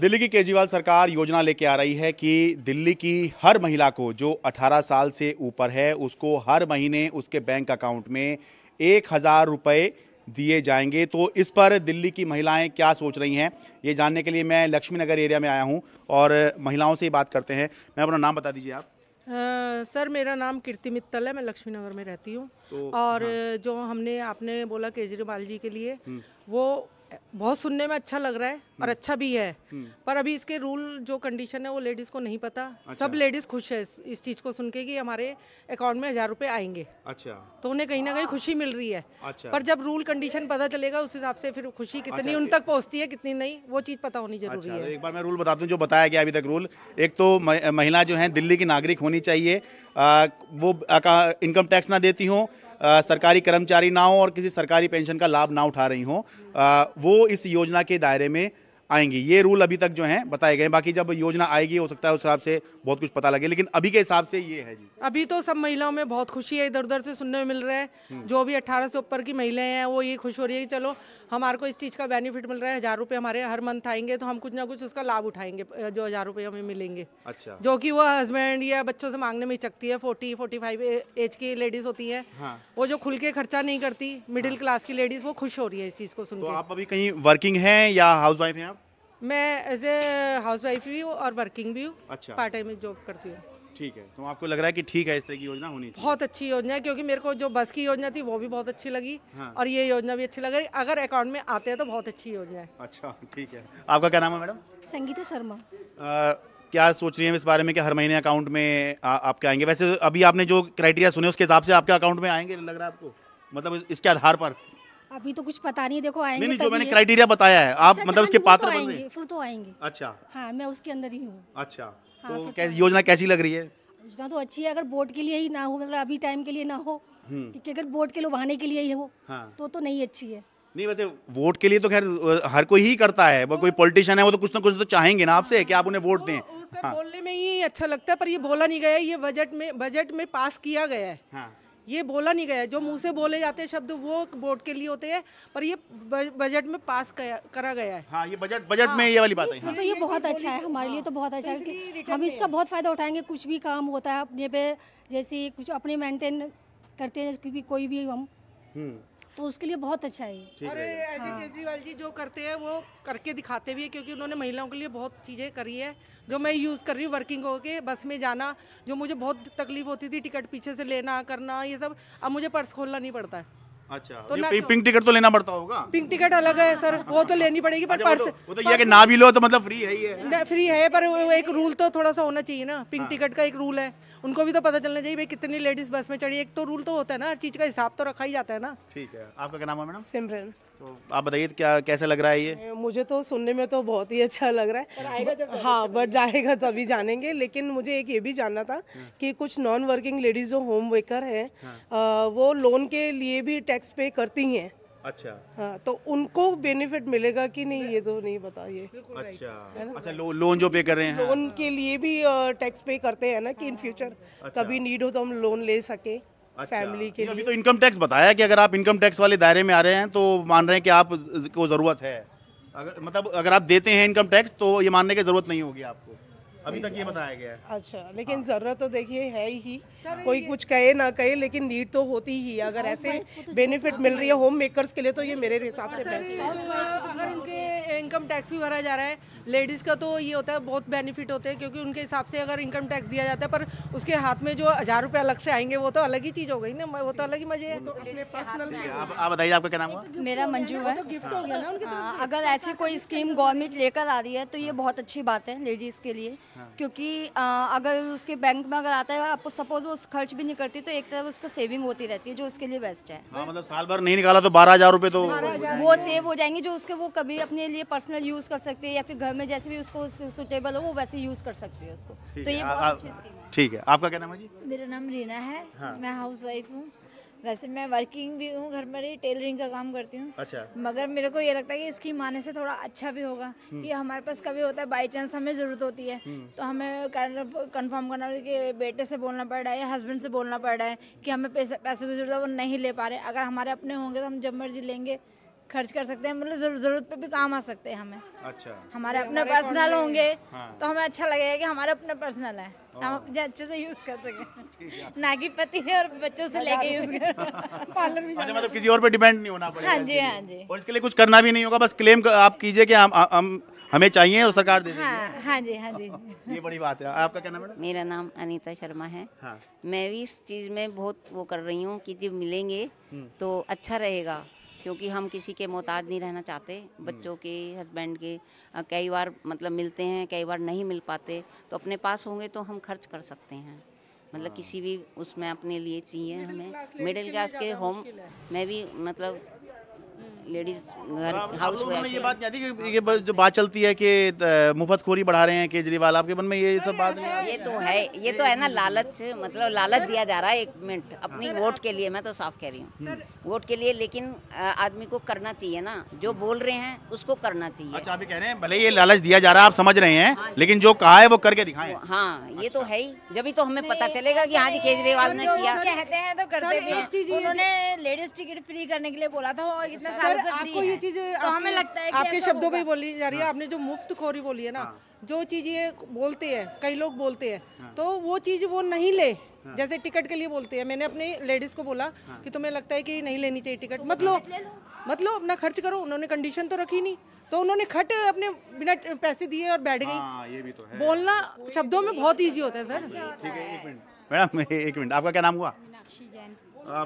दिल्ली की केजरीवाल सरकार योजना लेके आ रही है कि दिल्ली की हर महिला को जो 18 साल से ऊपर है उसको हर महीने उसके बैंक अकाउंट में एक हज़ार रुपये दिए जाएंगे तो इस पर दिल्ली की महिलाएं क्या सोच रही हैं ये जानने के लिए मैं लक्ष्मी नगर एरिया में आया हूं और महिलाओं से ही बात करते हैं मैं अपना नाम बता दीजिए आप आ, सर मेरा नाम कीर्ति मित्तल है मैं लक्ष्मी नगर में रहती हूँ तो, और हाँ। जो हमने आपने बोला केजरीवाल जी के लिए हम्म। वो बहुत सुनने में अच्छा लग रहा है और हम्म। अच्छा भी है हम्म। पर अभी इसके रूल जो कंडीशन है वो लेडीज को नहीं पता अच्छा। सब लेडीज खुश है इस चीज को सुन के कि हमारे अकाउंट में हजार रुपए आएंगे अच्छा तो उन्हें कहीं ना कहीं खुशी मिल रही है अच्छा। पर जब रूल कंडीशन पता चलेगा उस हिसाब से फिर खुशी कितनी अच्छा। उन तक पहुँचती है कितनी नहीं वो चीज पता होनी अच्छा, जरूरी तो है एक बार मैं रूल बता दूँ जो बताया गया अभी तक रूल एक तो महिला जो है दिल्ली की नागरिक होनी चाहिए वो इनकम टैक्स ना देती हूँ सरकारी कर्मचारी ना हो और किसी सरकारी पेंशन का लाभ ना उठा रही हों वो इस योजना के दायरे में आएंगी ये रूल अभी तक जो हैं बताए गए बाकी जब योजना आएगी हो सकता है उस हिसाब से बहुत कुछ पता लगे लेकिन अभी के हिसाब से ये है जी अभी तो सब महिलाओं में बहुत खुशी है इधर उधर से सुनने में मिल रहा है हम्म। जो भी 18 से ऊपर की महिलाएं हैं वो ये खुश हो रही है कि चलो हमारे को इस चीज़ का बेनिफिट मिल रहा है हज़ार रुपये हमारे हर मंथ आएंगे तो हम कुछ ना कुछ उसका लाभ उठाएंगे जो हज़ार रुपये हमें मिलेंगे अच्छा जो कि वो हस्बैंड या बच्चों से मांगने में चकती है फोर्टी फोर्टी फाइव एज की लेडीज़ होती हैं हाँ। वो जो खुल के खर्चा नहीं करती मिडिल क्लास हाँ। की लेडीज़ वो खुश हो रही है इस चीज़ को तो सुनकर आप अभी कहीं वर्किंग हैं या हाउस वाइफ हैं आप मैं एज ए हाउस वाइफ भी हूँ और वर्किंग भी हूँ अच्छा पार्ट टाइम जॉब करती हूँ ठीक है तो आपको लग रहा है कि ठीक है इस तरह की योजना होनी चाहिए बहुत अच्छी योजना है क्योंकि मेरे को जो बस की योजना थी वो भी बहुत अच्छी लगी हाँ। और ये योजना भी अच्छी लग रही अगर अकाउंट में आते हैं तो बहुत अच्छी योजना है अच्छा ठीक है आपका क्या नाम है मैडम संगीता शर्मा क्या सोच रही है इस बारे में कि हर महीने अकाउंट में आपके आएंगे वैसे अभी आपने जो क्राइटेरिया सुने उसके हिसाब से आपके अकाउंट में आएंगे लग रहा है आपको मतलब इसके आधार पर अभी तो कुछ पता नहीं देखो आएंगे नहीं, जो मैंने क्राइटेरिया बताया है आप अच्छा, मतलब अच्छा, उसके तो पात्र तो आएंगे फिर तो आएंगे अच्छा हाँ मैं उसके अंदर ही हूँ अच्छा हाँ, तो, तो कैसी योजना कैसी लग रही है योजना तो अच्छी है अगर बोर्ड के लिए ही ना हो मतलब अभी टाइम के लिए ना हो क्योंकि हम्म। अगर बोर्ड के लुभाने के लिए ही हो हाँ। तो तो नहीं अच्छी है नहीं वैसे वोट के लिए तो खैर हर कोई ही करता है वो तो कोई पॉलिटिशियन है वो तो कुछ ना कुछ तो चाहेंगे ना आपसे हाँ, कि आप उन्हें वोट दें हाँ। बोलने में ही अच्छा लगता है पर ये बोला नहीं गया ये बजट में बजट में पास किया गया है हाँ। ये बोला नहीं गया जो मुंह से बोले जाते हैं शब्द वो बोर्ड के लिए होते हैं पर ये बजट में पास करा गया है हाँ, ये बजट बजट हाँ, में ये वाली बात है तो अच्छा तो हाँ। तो ये बहुत तो अच्छा है हमारे लिए तो बहुत अच्छा है हम इसका बहुत फ़ायदा उठाएंगे कुछ भी काम होता है अपने पे जैसे कुछ अपने मेंटेन करते हैं कोई भी हम हम्म। तो उसके लिए बहुत अच्छा है और अजय हाँ। केजरीवाल जी जो करते हैं वो करके दिखाते भी है क्योंकि उन्होंने महिलाओं के लिए बहुत चीज़ें करी है जो मैं यूज़ कर रही हूँ वर्किंग होके बस में जाना जो मुझे बहुत तकलीफ होती थी टिकट पीछे से लेना करना ये सब अब मुझे पर्स खोलना नहीं पड़ता है अच्छा तो पिंक टिकट तो-, तो लेना पड़ता होगा पिंक टिकट अलग है सर वो तो लेनी पड़ेगी पर अच्छा, तो- पर्स वो तो ये कि ना भी लो तो मतलब फ्री है ही है फ्री है पर एक रूल तो थोड़ा सा होना चाहिए ना पिंक टिकट हाँ। का एक रूल है उनको भी तो पता चलना चाहिए भाई कितनी लेडीज बस में चढ़ी एक तो रूल तो होता है ना हर चीज का हिसाब तो रखा ही जाता है ना ठीक है आपका क्या नाम है मैडम सिमरन तो आप बताइए तो क्या कैसा लग रहा है ये मुझे तो सुनने में तो बहुत ही अच्छा लग रहा है पर आएगा जब हाँ बट जाएगा तभी जानेंगे लेकिन मुझे एक ये भी जानना था कि कुछ नॉन वर्किंग लेडीज जो होम वर्कर है वो लोन के लिए भी टैक्स पे करती हैं अच्छा हाँ तो उनको बेनिफिट मिलेगा कि नहीं ये तो नहीं बता ये अच्छा अच्छा लो, लोन जो पे कर रहे हैं लोन हाँ। के लिए भी टैक्स पे करते हैं ना कि इन फ्यूचर अच्छा। कभी नीड हो तो हम लोन ले सके अच्छा। फैमिली के लिए अभी तो इनकम टैक्स बताया कि अगर आप इनकम टैक्स वाले दायरे में आ रहे हैं तो मान रहे हैं कि आप को ज़रूरत है अगर मतलब अगर आप देते हैं इनकम टैक्स तो ये मानने की ज़रूरत नहीं होगी आपको अभी तक ये बताया गया है अच्छा हाँ। लेकिन हाँ। ज़रूरत तो देखिए है ही कोई कुछ कहे ना कहे लेकिन नीड तो होती ही हाँ, अगर ऐसे बेनिफिट तो मिल रही है होम मेकर्स के लिए तो ये मेरे हिसाब से अगर उनके इनकम टैक्स भी भरा जा रहा है लेडीज़ का तो ये होता है बहुत बेनिफिट होते हैं क्योंकि उनके हिसाब से अगर इनकम टैक्स दिया जाता है पर उसके हाथ में जो हज़ार रुपये अलग से आएंगे वो तो अलग ही चीज़ हो गई ना वो तो अलग ही मजे है तो आप बताइए आपका क्या नाम तो मेरा मंजू है हाँ, अगर ऐसी कोई स्कीम गवर्नमेंट लेकर आ रही है तो ये बहुत अच्छी बात है लेडीज़ के लिए हाँ। क्योंकि अगर उसके बैंक में अगर आता है आपको सपोज वो खर्च भी नहीं करती तो एक तरफ उसको सेविंग होती रहती है जो उसके लिए बेस्ट है आ, हाँ, मतलब साल भर नहीं निकाला तो बारह हजार रूपए तो वो सेव हो जाएंगे जो उसके वो कभी अपने लिए पर्सनल यूज कर सकते हैं या फिर घर में जैसे भी उसको सुटेबल हो वो वैसे यूज कर सकते हैं उसको तो ये ठीक है आपका क्या नाम है जी मेरा नाम रीना है हाँ। मैं हाउस वाइफ हूँ वैसे मैं वर्किंग भी हूँ घर पर ही टेलरिंग का काम करती हूँ अच्छा मगर मेरे को ये लगता है कि इसकी माने से थोड़ा अच्छा भी होगा हम्म। कि हमारे पास कभी होता है बाई चांस हमें ज़रूरत होती है हम्म। तो हमें कन्फर्म करना कि बेटे से बोलना पड़ रहा है या हस्बैंड से बोलना पड़ रहा है कि हमें पैसे पैसे की जरूरत है वो नहीं ले पा रहे अगर हमारे अपने होंगे तो हम जब मर्जी लेंगे खर्च कर सकते हैं मतलब जरूरत पे भी काम आ सकते हैं हमें अच्छा हमारे अपने पर्सनल होंगे हाँ। तो हमें अच्छा लगेगा कि हमारे अपने पर्सनल है हम अपने अच्छे से यूज कर सके ना कि पति है और बच्चों से लेके यूज कर पार्लर अच्छा, में मतलब किसी और पे डिपेंड नहीं होना पड़ेगा हाँ जी हाँ जी और इसके लिए कुछ करना भी नहीं होगा बस क्लेम आप कीजिए कि हम हम हमें चाहिए और सरकार दे हाँ, हाँ जी हाँ जी ये बड़ी बात है आपका क्या नाम है मेरा नाम अनीता शर्मा है हाँ। मैं भी इस चीज में बहुत वो कर रही हूँ कि जब मिलेंगे हम्म। तो अच्छा रहेगा क्योंकि हम किसी के मोहताज नहीं रहना चाहते हम्म। बच्चों के हस्बैंड के कई बार मतलब मिलते हैं कई बार नहीं मिल पाते तो अपने पास होंगे तो हम खर्च कर सकते हैं मतलब हाँ। किसी भी उसमें अपने लिए चाहिए हमें मिडिल क्लास के होम में भी मतलब लेडीज घर हाउस में ये बात याद ये जो बात चलती है कि मुफ्त खोरी बढ़ा रहे हैं केजरीवाल आपके मन में ये सब बात है ये तो है ये तो है ना लालच मतलब लालच दिया जा रहा है एक मिनट अपनी वोट के लिए मैं तो साफ कह रही हूँ वोट के लिए लेकिन आदमी को करना चाहिए ना जो बोल रहे हैं उसको करना चाहिए अच्छा अभी कह रहे हैं भले ये लालच दिया जा रहा है आप समझ रहे हैं हाँ लेकिन जो कहा है वो करके दिखाए हाँ ये तो अच्छा। है ही जब तो हमें पता चलेगा की हाँ जी केजरीवाल ने किया कहते हैं तो करते उन्होंने लेडीज टिकट फ्री करने के लिए बोला था और इतना आपको ये चीज तो हमें लगता है आपके शब्दों में बोली जा रही है हाँ। आपने जो मुफ्त खोरी बोली है ना हाँ। जो चीज ये बोलते हैं कई लोग बोलते हैं हाँ। तो वो चीज वो नहीं ले जैसे टिकट के लिए बोलते हैं मैंने अपने लेडीज को बोला कि तुम्हें लगता है कि नहीं लेनी चाहिए टिकट तो मतलब मतलब अपना खर्च करो उन्होंने कंडीशन तो रखी नहीं तो उन्होंने खट अपने बिना पैसे दिए और बैठ गई ये भी तो है बोलना शब्दों में बहुत ईजी होता है सर ठीक है एक मिनट मैडम एक मिनट आपका क्या नाम हुआ मीनाक्षी जैन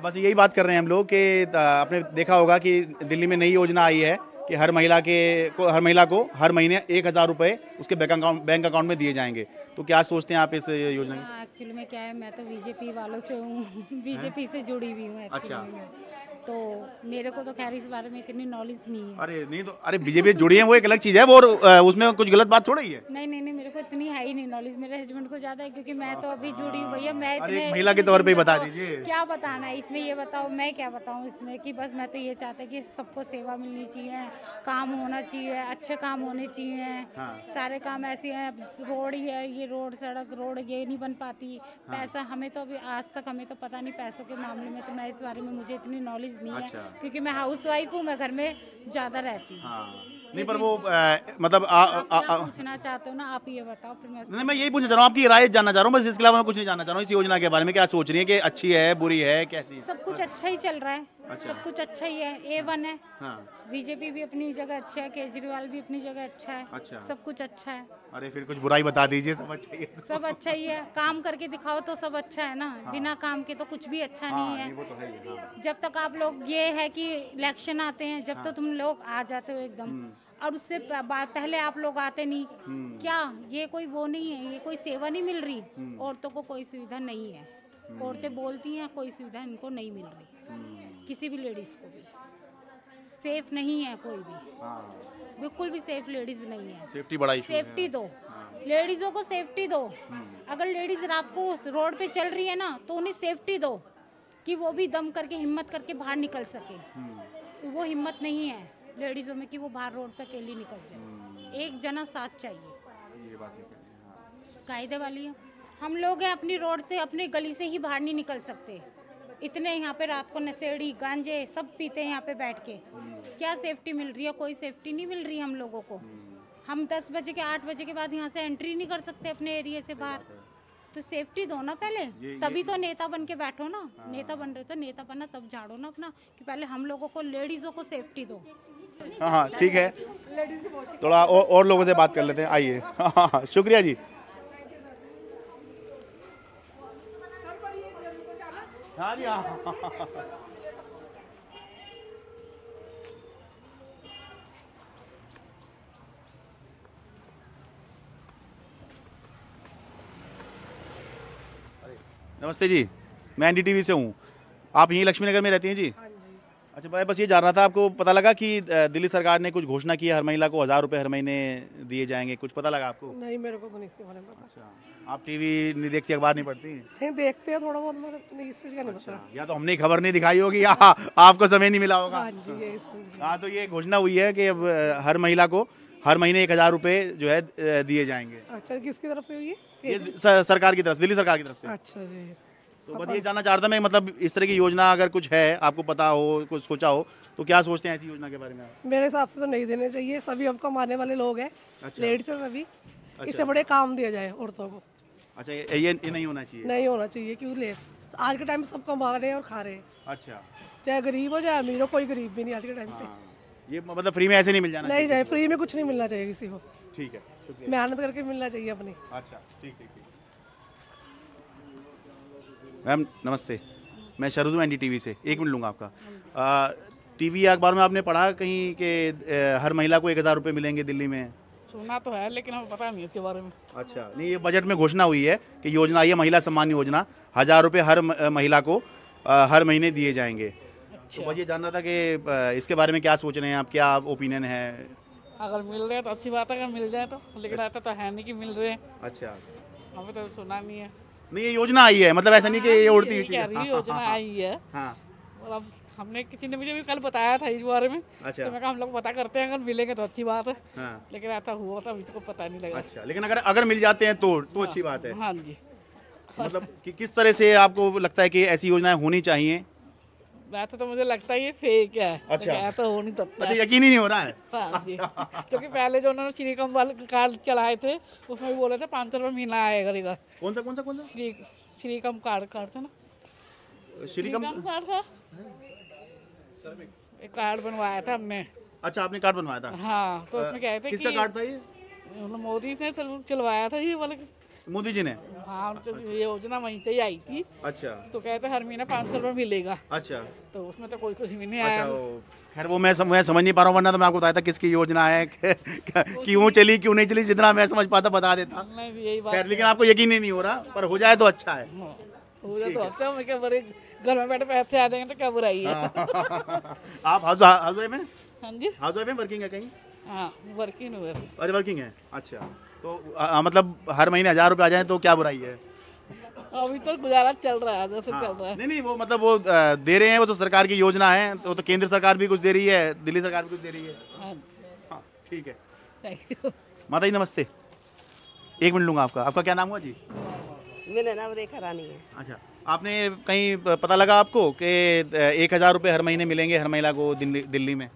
बस यही बात कर रहे हैं हम लोग कि आपने देखा होगा कि दिल्ली में नई योजना आई है कि हर महिला के को हर महिला को हर महीने एक हज़ार रुपये उसके बैंक अकाउंट बैंक अकाउंट में दिए जाएंगे तो क्या सोचते हैं आप इस योजना में एक्चुअली में क्या है मैं तो बीजेपी वालों से हूँ बीजेपी से जुड़ी हुई हूँ अच्छा तो मेरे को तो खैर इस बारे में इतनी नॉलेज नहीं है अरे नहीं तो अरे बीजेपी जुड़ी है वो एक अलग चीज़ है वो उसमें कुछ गलत बात थोड़ी है नहीं नहीं नहीं मेरे को इतनी है ही नहीं नॉलेज मेरे हस्बैंड को ज़्यादा है क्योंकि मैं तो अभी जुड़ी हुई है मैं इतने महिला के तौर पर बता दीजिए क्या बताना है इसमें ये बताओ मैं क्या बताऊँ इसमें कि बस मैं तो ये चाहता कि सबको सेवा मिलनी चाहिए काम होना चाहिए अच्छे काम होने चाहिए हाँ। सारे काम ऐसे हैं रोड ही है ये रोड सड़क रोड ये नहीं बन पाती हाँ। पैसा हमें तो अभी आज तक हमें तो पता नहीं पैसों के मामले में तो मैं इस बारे में मुझे इतनी नॉलेज नहीं अच्छा। है क्योंकि मैं हाउस वाइफ हूँ मैं घर में ज़्यादा रहती हूँ हाँ। नहीं पर वो आ, मतलब आ, आ, आ, पूछना चाहते हो ना आप ये बताओ फिर मैं नहीं मैं यही पूछना चाह रहा हूँ आपकी राय जानना चाह रहा हूँ बस इसके अलावा मैं कुछ नहीं जानना चाह रहा हूँ इस योजना के बारे में क्या सोच रही है कि अच्छी है बुरी है कैसी सब कुछ अच्छा ही चल रहा है अच्छा। सब कुछ अच्छा ही है ए वन है हाँ। बीजेपी भी अपनी जगह अच्छा है केजरीवाल भी अपनी जगह अच्छा है अच्छा। सब कुछ अच्छा है अरे फिर कुछ बुराई बता दीजिए सब अच्छा ही है सब अच्छा ही है काम करके दिखाओ तो सब अच्छा है ना हाँ। बिना काम के तो कुछ भी अच्छा हाँ, नहीं है, वो तो है हाँ। जब तक आप लोग ये है कि इलेक्शन आते हैं जब तो तुम लोग आ जाते हो एकदम हम्म। और उससे पहले आप लोग आते नहीं हम्म। क्या ये कोई वो नहीं है ये कोई सेवा नहीं मिल रही हम्म। औरतों को कोई सुविधा नहीं है औरतें बोलती हैं कोई सुविधा इनको नहीं मिल रही किसी भी लेडीज़ को भी सेफ नहीं है कोई भी हाँ। बिल्कुल भी सेफ लेडीज नहीं है सेफ्टी बड़ा सेफ्टी दो लेडीजों हाँ। को सेफ्टी दो हम्म। अगर लेडीज रात को रोड पे चल रही है ना तो उन्हें सेफ्टी दो कि वो भी दम करके हिम्मत करके बाहर निकल सके हम्म। वो हिम्मत नहीं है लेडीजों में कि वो बाहर रोड पे अकेली निकल जाए हम्म। एक जना साथ चाहिए ये बात हाँ। कायदे वाली है हम लोग हैं अपनी रोड से अपनी गली से ही बाहर नहीं निकल सकते इतने यहाँ पे रात को नशेड़ी गांजे सब पीते हैं यहाँ पे बैठ के क्या सेफ्टी मिल रही है कोई सेफ्टी नहीं मिल रही है हम लोगों को हम दस बजे के आठ बजे के बाद यहाँ से एंट्री नहीं कर सकते अपने एरिया से बाहर तो सेफ्टी दो ना पहले तभी तो नेता बन के बैठो ना हाँ। नेता बन रहे तो नेता बनना तब झाड़ो ना अपना कि पहले हम लोगों को लेडीजों को सेफ्टी दो हाँ हाँ ठीक है थोड़ा और, लोगों से बात कर लेते हैं आइए हाँ, हाँ शुक्रिया जी नमस्ते जी मैं एनडीटीवी से हूँ आप यहीं लक्ष्मीनगर में रहती हैं जी हाँ अच्छा भाई बस ये जानना था आपको पता लगा कि दिल्ली सरकार ने कुछ घोषणा की है हर महिला को हज़ार रुपये हर महीने दिए जाएंगे कुछ पता लगा आपको नहीं मेरे को तो नहीं इसके बारे में पता अच्छा आप टीवी नहीं देखती अखबार नहीं पढ़ती नहीं देखते हैं थोड़ा बहुत नहीं इस चीज़ का नहीं अच्छा, पता या तो हमने खबर नहीं दिखाई होगी या आपको समय नहीं मिला होगा हाँ, हाँ तो ये घोषणा हुई है कि अब हर महिला को हर महीने एक हज़ार रुपये जो है दिए जाएंगे अच्छा किसकी तरफ से हुई है सरकार की तरफ से दिल्ली सरकार की तरफ से अच्छा जी तो बस ये जानना चाहता मैं मतलब इस तरह की योजना अगर कुछ है आपको पता हो कुछ सोचा हो तो क्या सोचते हैं ऐसी योजना के बारे में मेरे हिसाब से तो नहीं देने चाहिए सभी अब कमाने वाले लोग हैं अच्छा। लेडीज है सभी अच्छा। इससे बड़े काम दिया जाए औरतों को अच्छा ये, ये नहीं होना चाहिए नहीं होना चाहिए क्यों ले आज के टाइम सब कमा रहे हैं और खा रहे हैं अच्छा चाहे गरीब हो चाहे अमीर हो कोई गरीब भी नहीं आज के टाइम पे हाँ। ये मतलब फ्री में ऐसे नहीं मिल जाना नहीं चाहिए फ्री में कुछ नहीं मिलना चाहिए किसी को ठीक है मेहनत करके मिलना चाहिए अपनी अच्छा ठीक ठीक ठीक मैम नमस्ते मैं शरद हूँ एन से एक मिनट लूँगा आपका टीवी वी अखबार में आपने पढ़ा कहीं कि हर महिला को एक हज़ार रुपये मिलेंगे दिल्ली में सुना तो है लेकिन हमें पता नहीं इसके बारे में अच्छा नहीं ये बजट में घोषणा हुई है कि योजना आई है महिला सम्मान योजना हज़ार रुपये हर महिला को हर महीने दिए जाएंगे तो अच्छा। तो बस ये जानना था कि इसके बारे में क्या सोच रहे हैं आप क्या ओपिनियन है अगर मिल रहे हैं तो अच्छी बात है अगर मिल जाए तो लेकिन आता अच्छा। तो है नहीं कि मिल रहे हैं अच्छा हमें तो सुना नहीं है नहीं ये योजना आई है मतलब ऐसा नहीं कि ये हाँ, उड़ती हुई हाँ, हाँ, योजना आई है और अब हमने किसी ने मुझे भी कल बताया था इस बारे में अच्छा तो मैं कहा हम लोग पता करते हैं अगर मिलेंगे तो अच्छी बात है हाँ। लेकिन ऐसा हुआ था अभी तो पता नहीं लगा अच्छा लेकिन अगर अगर मिल जाते हैं तो तो अच्छी बात है हाँ जी मतलब कि किस तरह से आपको लगता है कि ऐसी योजनाएं होनी चाहिए वैसे तो, तो मुझे लगता है ये फेक है अच्छा ऐसा तो हो नहीं सकता अच्छा यकीन ही नहीं हो रहा है हाँ अच्छा। क्योंकि पहले जो उन्होंने श्री वाले कार्ड चलाए थे उसमें भी बोले थे पाँच सौ रुपये महीना आएगा रहेगा कौन सा कौन सा कौन सा श्री श्री कम कार्ड कार्ड था ना श्री कम कार्ड था एक कार्ड बनवाया था हमने अच्छा आपने कार्ड बनवाया था हाँ तो उसमें क्या था किसका कार्ड था ये मोदी से चलवाया था ये वाले मोदी जी ने हाँ उनकी अच्छा। योजना वहीं से ही आई थी अच्छा तो कहते हर महीना पाँच सौ रुपये मिलेगा अच्छा तो उसमें तो कोई कुछ भी नहीं अच्छा, आया खैर वो मैं सम, समझ नहीं पा रहा हूँ वरना तो मैं आपको बताया था किसकी योजना है क्यों चली क्यों नहीं चली जितना मैं समझ पाता बता देता यही बात लेकिन आपको यकीन ही नहीं हो रहा पर हो जाए तो अच्छा है हाँ, तो अच्छा मैं क्या बड़े घर में बैठे पैसे आ जाएंगे तो क्या बुराई है हाँ। आप हाउस हाउस वाइफ हैं हाँ जी हाउस वाइफ हैं वर्किंग है कहीं हाँ वर्किंग वर्किंग है अच्छा तो आ, मतलब हर महीने हज़ार रुपए आ जाए तो क्या बुराई है अभी तो गुजारा चल रहा है हाँ। चल रहा है नहीं नहीं वो मतलब वो दे रहे हैं वो तो सरकार की योजना है तो, तो केंद्र सरकार भी कुछ दे रही है दिल्ली सरकार भी कुछ दे रही है हाँ। हाँ, ठीक है माता जी नमस्ते एक मिनट लूंगा आपका आपका क्या नाम हुआ जी मेरा नाम रेखा रानी है अच्छा आपने कहीं पता लगा आपको कि एक हज़ार रुपये हर महीने मिलेंगे हर महिला को दिल्ली दिल्ली में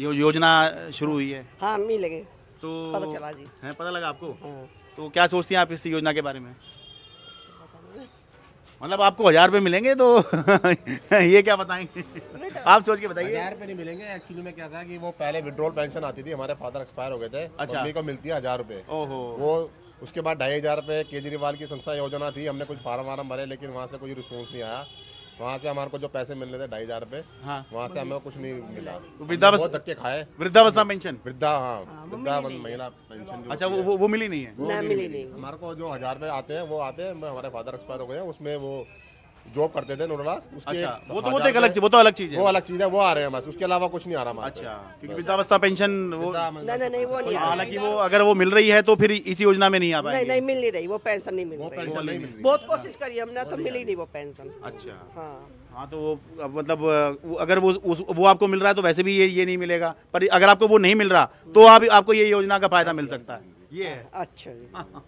यो योजना शुरू हुई है हाँ मिलेंगे तो पता चला जी है पता लगा आपको हाँ। तो क्या सोचती हैं आप इस योजना के बारे में मतलब आपको हजार रुपये मिलेंगे तो ये क्या बताएं आप सोच के बताइए हजार रुपये नहीं मिलेंगे एक्चुअली में क्या था कि वो पहले विड्रोल पेंशन आती थी हमारे फादर एक्सपायर हो गए थे अच्छा मम्मी को मिलती है हजार रुपये वो उसके बाद ढाई हजार रुपये केजरीवाल की संस्था योजना थी हमने कुछ फार्म वार्म भरे लेकिन वहाँ से कोई रिस्पॉन्स नहीं आया वहाँ से हमारे को जो पैसे मिलने थे ढाई हजार रूपए हाँ। वहाँ से हमें कुछ नहीं मिला तो वृद्धावस्था धक्के खाए वृद्धावस्था पेंशन वृद्धा हाँ, हाँ वृद्धा महिला पेंशन अच्छा वो, वो वो मिली नहीं है हमारे को जो हजार रूपए आते हैं वो आते हैं हमारे फादर एक्सपायर हो गए उसमें वो जॉब करते थे नोरलास उसके अच्छा, वो तो वो तो एक अलग वो तो अलग चीज है वो अलग चीज है वो आ रहे हैं बस उसके अलावा कुछ नहीं आ रहा अच्छा क्योंकि वृद्धावस्था पेंशन वो नहीं नहीं वो नहीं हालांकि वो अगर वो मिल रही है तो फिर इसी योजना में नहीं आ पाएगी नहीं नहीं मिल नहीं रही वो पेंशन नहीं मिल रही बहुत कोशिश करी हमने तो मिली नहीं वो पेंशन अच्छा हाँ हाँ तो वो मतलब अगर वो उस, वो आपको मिल रहा है तो वैसे भी ये ये नहीं मिलेगा पर अगर आपको वो नहीं मिल रहा तो आप आपको ये योजना का फायदा मिल सकता है ये है अच्छा हाँ।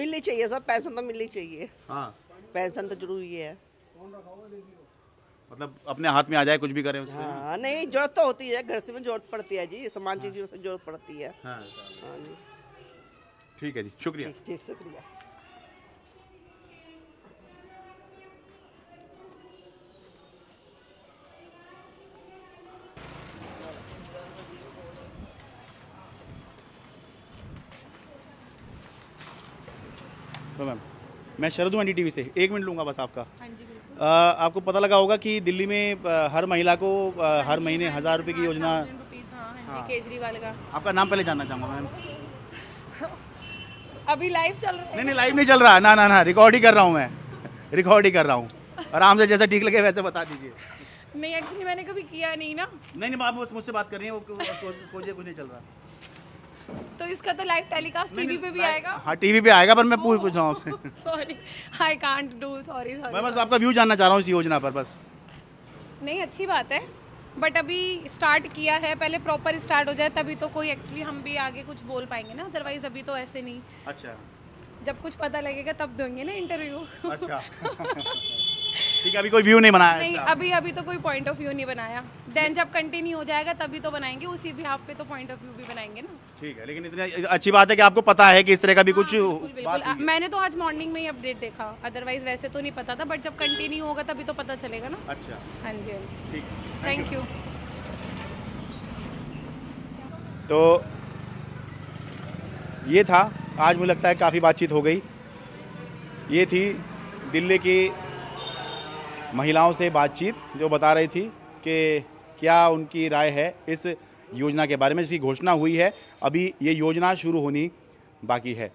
मिलनी चाहिए सर पैसा तो मिलनी चाहिए हाँ पेंशन तो जरूरी है मतलब अपने हाथ में आ जाए कुछ भी करें उससे हाँ नहीं जरूरत तो होती है घर से भी जरूरत पड़ती है जी सामान हाँ। जीवन से जरूरत पड़ती है हाँ, हाँ ठीक है जी शुक्रिया जी शुक्रिया मैं शरद हूँ एन से एक मिनट लूँगा बस आपका हाँ जी आ, आपको पता लगा होगा कि दिल्ली में हर महिला को हर महीने हज़ार रुपये की योजना केजरीवाल का आपका नाम पहले जानना चाहूँगा मैम अभी लाइव चल रहा है नहीं नहीं लाइव नहीं चल रहा है ना ना ना रिकॉर्ड ही कर रहा हूँ मैं रिकॉर्ड ही कर रहा हूँ आराम से जैसा ठीक लगे वैसे बता दीजिए नहीं एक्चुअली मैंने कभी किया नहीं ना नहीं नहीं आप मुझसे बात कर रही है वो सोचिए कुछ नहीं चल रहा तो इसका तो लाइव टेलीकास्ट टीवी पे भी आएगा हाँ टीवी पे आएगा पर मैं पूछ oh, पूछ रहा हूँ आपसे sorry I can't do sorry sorry मैं बस आपका व्यू जानना चाह रहा हूँ इस योजना पर बस नहीं अच्छी बात है बट अभी स्टार्ट किया है पहले प्रॉपर स्टार्ट हो जाए तभी तो कोई एक्चुअली हम भी आगे कुछ बोल पाएंगे ना अदरवाइज अभी तो ऐसे नहीं अच्छा जब कुछ पता लगेगा तब दोगे ना इंटरव्यू अच्छा। ठीक है अभी कोई व्यू नहीं बनाया नहीं अभी अभी तो कोई पॉइंट ऑफ व्यू नहीं बनाया देन जब कंटिन्यू हो जाएगा तभी तो बनाएंगे उसी भी बिहाफ पे तो पॉइंट ऑफ व्यू भी बनाएंगे ना ठीक है लेकिन इतनी अच्छी बात है कि आपको पता है कि इस तरह का भी हाँ, कुछ हाँ, बिल्कुल, बिल्कुल, बिल्कुल। मैंने तो आज मॉर्निंग में ही अपडेट देखा अदरवाइज वैसे तो नहीं पता था बट जब कंटिन्यू होगा तभी तो पता चलेगा ना अच्छा हाँ जी हाँ ठीक थैंक यू तो ये था आज मुझे लगता है काफ़ी बातचीत हो गई ये थी दिल्ली की महिलाओं से बातचीत जो बता रही थी कि क्या उनकी राय है इस योजना के बारे में जिसकी घोषणा हुई है अभी ये योजना शुरू होनी बाकी है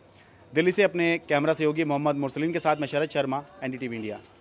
दिल्ली से अपने कैमरा सहयोगी मोहम्मद मुरसलिन के साथ मैं शरद शर्मा एन इंडिया